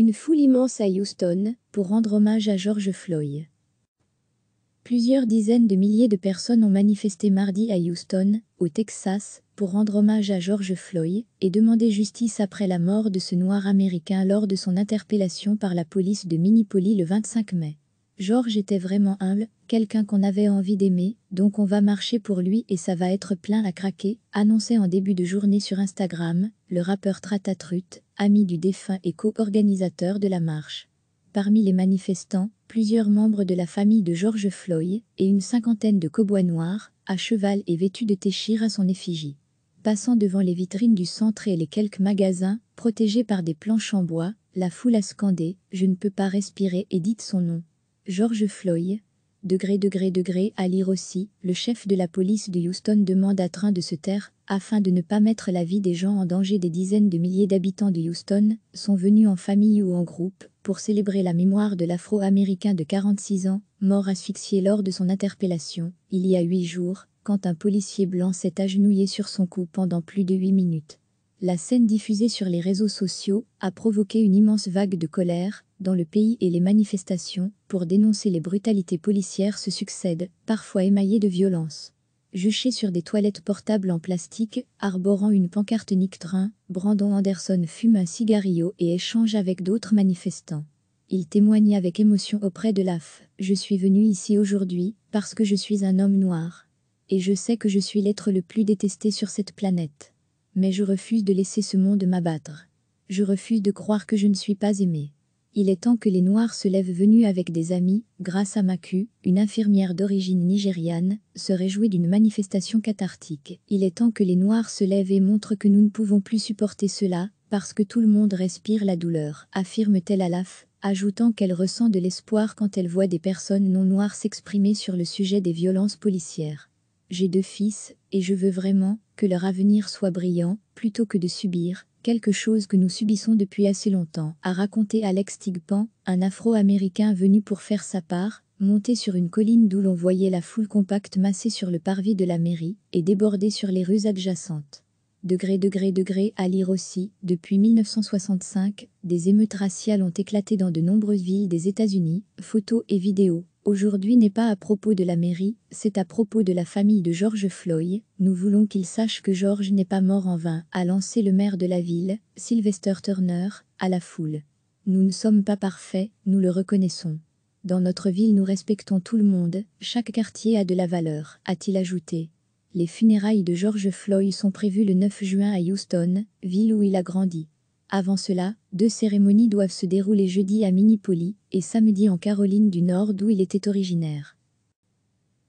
Une foule immense à Houston pour rendre hommage à George Floyd. Plusieurs dizaines de milliers de personnes ont manifesté mardi à Houston, au Texas, pour rendre hommage à George Floyd et demander justice après la mort de ce noir américain lors de son interpellation par la police de Minneapolis le 25 mai. Georges était vraiment humble, quelqu'un qu'on avait envie d'aimer, donc on va marcher pour lui et ça va être plein à craquer, annonçait en début de journée sur Instagram, le rappeur Tratatrut, ami du défunt et co-organisateur de la marche. Parmi les manifestants, plusieurs membres de la famille de Georges Floyd et une cinquantaine de cobois noirs, à cheval et vêtus de téchir à son effigie. Passant devant les vitrines du centre et les quelques magasins, protégés par des planches en bois, la foule a scandé « Je ne peux pas respirer » et dites son nom. George Floyd. Degré, degré, degré, à lire aussi, le chef de la police de Houston demande à Train de se taire, afin de ne pas mettre la vie des gens en danger. Des dizaines de milliers d'habitants de Houston sont venus en famille ou en groupe pour célébrer la mémoire de l'Afro-Américain de 46 ans, mort asphyxié lors de son interpellation, il y a huit jours, quand un policier blanc s'est agenouillé sur son cou pendant plus de huit minutes. La scène diffusée sur les réseaux sociaux a provoqué une immense vague de colère dans le pays et les manifestations pour dénoncer les brutalités policières se succèdent, parfois émaillées de violence. Juché sur des toilettes portables en plastique, arborant une pancarte nique Brandon Anderson fume un cigario et échange avec d'autres manifestants. Il témoigne avec émotion auprès de l'AF « Je suis venu ici aujourd'hui parce que je suis un homme noir. Et je sais que je suis l'être le plus détesté sur cette planète. Mais je refuse de laisser ce monde m'abattre. Je refuse de croire que je ne suis pas aimée. Il est temps que les Noirs se lèvent venus avec des amis, grâce à Maku, une infirmière d'origine nigériane, se réjouit d'une manifestation cathartique. Il est temps que les Noirs se lèvent et montrent que nous ne pouvons plus supporter cela, parce que tout le monde respire la douleur, affirme-t-elle à l'AF, ajoutant qu'elle ressent de l'espoir quand elle voit des personnes non noires s'exprimer sur le sujet des violences policières. J'ai deux fils, et je veux vraiment que leur avenir soit brillant, plutôt que de subir quelque chose que nous subissons depuis assez longtemps, a raconté Alex Tigpan, un afro-américain venu pour faire sa part, monté sur une colline d'où l'on voyait la foule compacte massée sur le parvis de la mairie et débordée sur les rues adjacentes degré degré degré à lire aussi, depuis 1965, des émeutes raciales ont éclaté dans de nombreuses villes des États-Unis, photos et vidéos. Aujourd'hui n'est pas à propos de la mairie, c'est à propos de la famille de George Floyd. Nous voulons qu'il sache que George n'est pas mort en vain, a lancé le maire de la ville, Sylvester Turner, à la foule. Nous ne sommes pas parfaits, nous le reconnaissons. Dans notre ville, nous respectons tout le monde, chaque quartier a de la valeur, a-t-il ajouté. Les funérailles de George Floyd sont prévues le 9 juin à Houston, ville où il a grandi. Avant cela, deux cérémonies doivent se dérouler jeudi à Minneapolis et samedi en Caroline du Nord d'où il était originaire.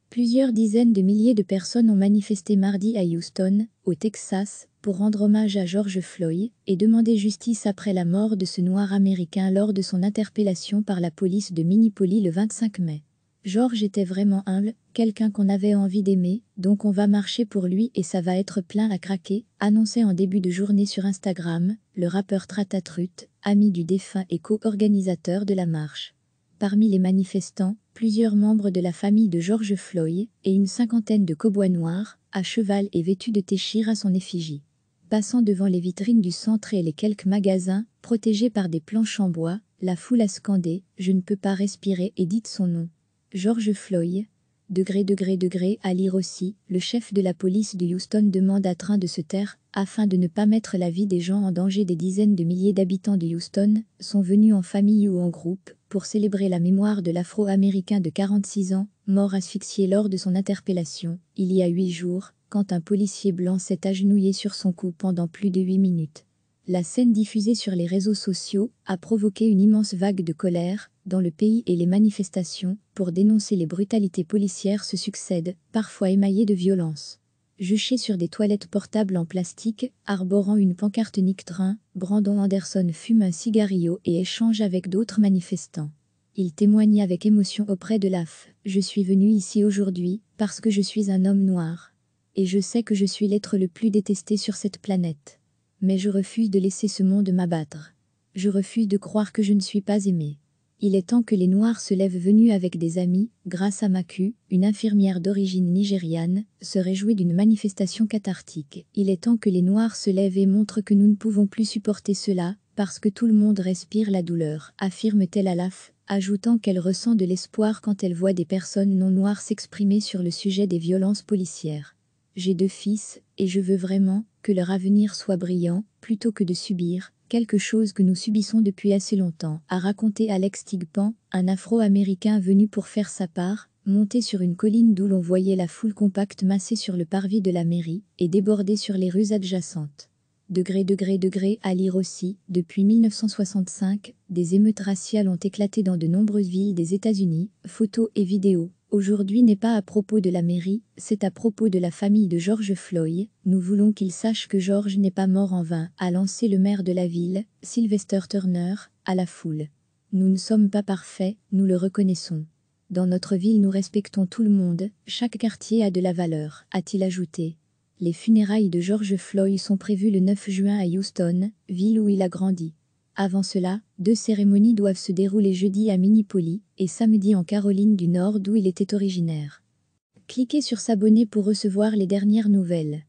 Plusieurs dizaines de milliers de personnes ont manifesté mardi à Houston, au Texas, pour rendre hommage à George Floyd et demander justice après la mort de ce noir américain lors de son interpellation par la police de Minneapolis le 25 mai. Georges était vraiment humble, quelqu'un qu'on avait envie d'aimer, donc on va marcher pour lui et ça va être plein à craquer, annonçait en début de journée sur Instagram, le rappeur Tratatrut, ami du défunt et co-organisateur de la marche. Parmi les manifestants, plusieurs membres de la famille de Georges Floyd et une cinquantaine de cobois noirs, à cheval et vêtus de téchir à son effigie. Passant devant les vitrines du centre et les quelques magasins, protégés par des planches en bois, la foule a scandé « Je ne peux pas respirer » et dites son nom. George Floyd, degré degré degré à lire aussi, le chef de la police de Houston demande à Train de se taire, afin de ne pas mettre la vie des gens en danger des dizaines de milliers d'habitants de Houston sont venus en famille ou en groupe pour célébrer la mémoire de l'afro-américain de 46 ans, mort asphyxié lors de son interpellation, il y a huit jours, quand un policier blanc s'est agenouillé sur son cou pendant plus de huit minutes. La scène diffusée sur les réseaux sociaux a provoqué une immense vague de colère, dans le pays et les manifestations pour dénoncer les brutalités policières se succèdent, parfois émaillées de violence. Juché sur des toilettes portables en plastique, arborant une pancarte nique Brandon Anderson fume un cigario et échange avec d'autres manifestants. Il témoigne avec émotion auprès de l'AF. Je suis venu ici aujourd'hui parce que je suis un homme noir. Et je sais que je suis l'être le plus détesté sur cette planète. Mais je refuse de laisser ce monde m'abattre. Je refuse de croire que je ne suis pas aimé. Il est temps que les Noirs se lèvent venus avec des amis, grâce à Maku, une infirmière d'origine nigériane, se réjouit d'une manifestation cathartique. Il est temps que les Noirs se lèvent et montrent que nous ne pouvons plus supporter cela, parce que tout le monde respire la douleur, affirme-t-elle à l'AF, ajoutant qu'elle ressent de l'espoir quand elle voit des personnes non noires s'exprimer sur le sujet des violences policières. J'ai deux fils, et je veux vraiment que leur avenir soit brillant, plutôt que de subir, quelque chose que nous subissons depuis assez longtemps, a raconté Alex Tigpan, un afro-américain venu pour faire sa part, monté sur une colline d'où l'on voyait la foule compacte massée sur le parvis de la mairie et débordée sur les rues adjacentes. Degré, degré, degré, à lire aussi, depuis 1965, des émeutes raciales ont éclaté dans de nombreuses villes des États-Unis, photos et vidéos aujourd'hui n'est pas à propos de la mairie, c'est à propos de la famille de George Floyd, nous voulons qu'il sache que George n'est pas mort en vain, a lancé le maire de la ville, Sylvester Turner, à la foule. Nous ne sommes pas parfaits, nous le reconnaissons. Dans notre ville nous respectons tout le monde, chaque quartier a de la valeur, a-t-il ajouté. Les funérailles de George Floyd sont prévues le 9 juin à Houston, ville où il a grandi. Avant cela, deux cérémonies doivent se dérouler jeudi à Minipoli et samedi en Caroline du Nord d'où il était originaire. Cliquez sur s'abonner pour recevoir les dernières nouvelles.